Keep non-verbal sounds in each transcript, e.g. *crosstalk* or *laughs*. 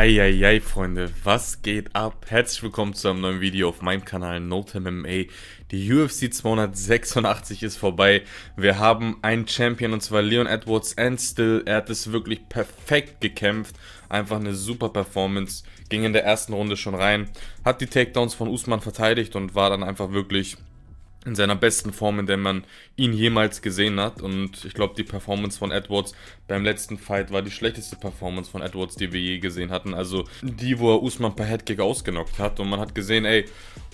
Eieiei, Freunde, was geht ab? Herzlich willkommen zu einem neuen Video auf meinem Kanal NoteMMA. Die UFC 286 ist vorbei. Wir haben einen Champion und zwar Leon Edwards and Still. Er hat es wirklich perfekt gekämpft. Einfach eine super Performance. Ging in der ersten Runde schon rein. Hat die Takedowns von Usman verteidigt und war dann einfach wirklich in seiner besten Form, in der man ihn jemals gesehen hat. Und ich glaube, die Performance von Edwards beim letzten Fight war die schlechteste Performance von Edwards, die wir je gesehen hatten. Also die, wo er Usman per Headkick ausgenockt hat. Und man hat gesehen, ey,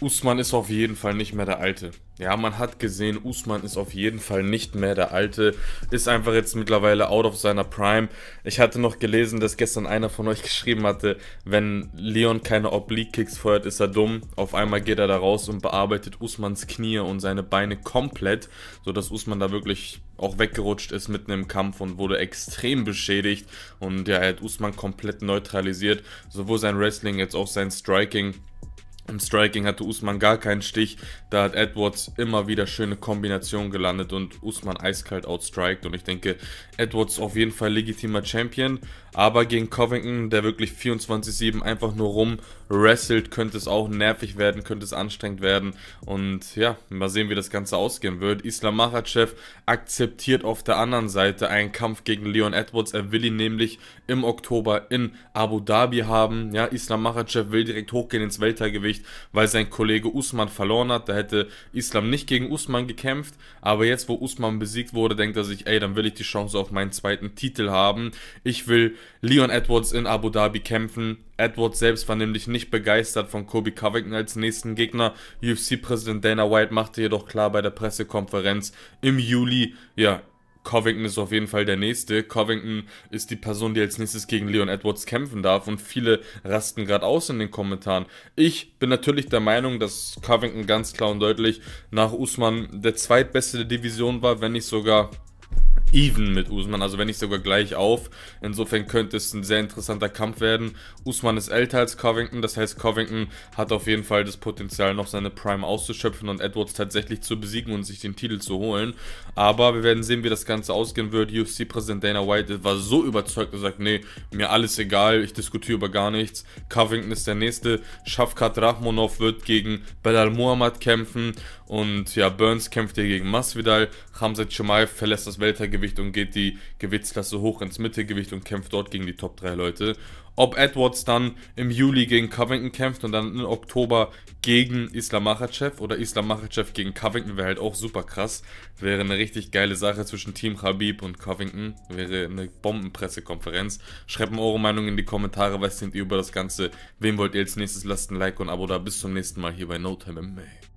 Usman ist auf jeden Fall nicht mehr der Alte. Ja, man hat gesehen, Usman ist auf jeden Fall nicht mehr der Alte. Ist einfach jetzt mittlerweile out of seiner Prime. Ich hatte noch gelesen, dass gestern einer von euch *laughs* geschrieben hatte, wenn Leon keine Oblique-Kicks feuert, ist er dumm. Auf einmal geht er da raus und bearbeitet Usmans Knie und seine Beine komplett, sodass Usman da wirklich auch weggerutscht ist mitten im Kampf und wurde extrem beschädigt. Und ja, er hat Usman komplett neutralisiert. Sowohl sein Wrestling als auch sein Striking. Im Striking hatte Usman gar keinen Stich, da hat Edwards immer wieder schöne Kombinationen gelandet und Usman eiskalt outstrikt und ich denke, Edwards auf jeden Fall legitimer Champion, aber gegen Covington, der wirklich 24-7 einfach nur rum wrestelt, könnte es auch nervig werden, könnte es anstrengend werden und ja, mal sehen, wie das Ganze ausgehen wird. Islam Makhachev akzeptiert auf der anderen Seite einen Kampf gegen Leon Edwards, er will ihn nämlich im Oktober in Abu Dhabi haben, ja, Islam Makhachev will direkt hochgehen ins Weltergewicht, veröffentlicht, weil sein Kollege Usman verloren hat. Da hätte Islam nicht gegen Usman gekämpft, aber jetzt, wo Usman besiegt wurde, denkt er sich, ey, dann will ich die Chance auf meinen zweiten Titel haben. Ich will Leon Edwards in Abu Dhabi kämpfen. Edwards selbst war nämlich nicht begeistert von Kobe Covington als nächsten Gegner. UFC-Präsident Dana White machte jedoch klar bei der Pressekonferenz im Juli, ja, Covington ist auf jeden Fall der nächste. Covington ist die Person, die als nächstes gegen Leon Edwards kämpfen darf und viele rasten gerade aus in den Kommentaren. Ich bin natürlich der Meinung, dass Covington ganz klar und deutlich nach Usman der zweitbeste der Division war, wenn nicht sogar even mit Usman, also wenn nicht sogar gleich auf. Insofern könnte es ein sehr interessanter Kampf werden. Usman ist älter als Covington, das heißt Covington hat auf jeden Fall das Potenzial noch seine Prime auszuschöpfen und Edwards tatsächlich zu besiegen und sich den Titel zu holen. Aber wir werden sehen, wie das Ganze ausgehen wird. UFC-Präsident Dana White war so überzeugt, und sagt, nee, mir alles egal, ich diskutiere über gar nichts. Covington ist der Nächste, Shafkat Rachmonov wird gegen Belal Muhammad kämpfen und ja, Burns kämpft hier gegen Masvidal, Hamza Chimaev verlässt das Weltergewicht Schwergewicht und geht die Gewichtsklasse hoch ins Mittelgewicht und kämpft dort gegen die Top 3 Leute. Ob Edwards dann im Juli gegen Covington kämpft und dann im Oktober gegen Islam Makhachev oder Islam Makhachev gegen Covington wäre halt auch super krass. Wäre eine richtig geile Sache zwischen Team Habib und Covington. Wäre eine Bombenpressekonferenz. Schreibt mir eure Meinung in die Kommentare. Was denkt ihr über das Ganze? Wem wollt ihr als nächstes? Lasst ein Like und ein Abo da. Bis zum nächsten Mal hier bei No Time MMA.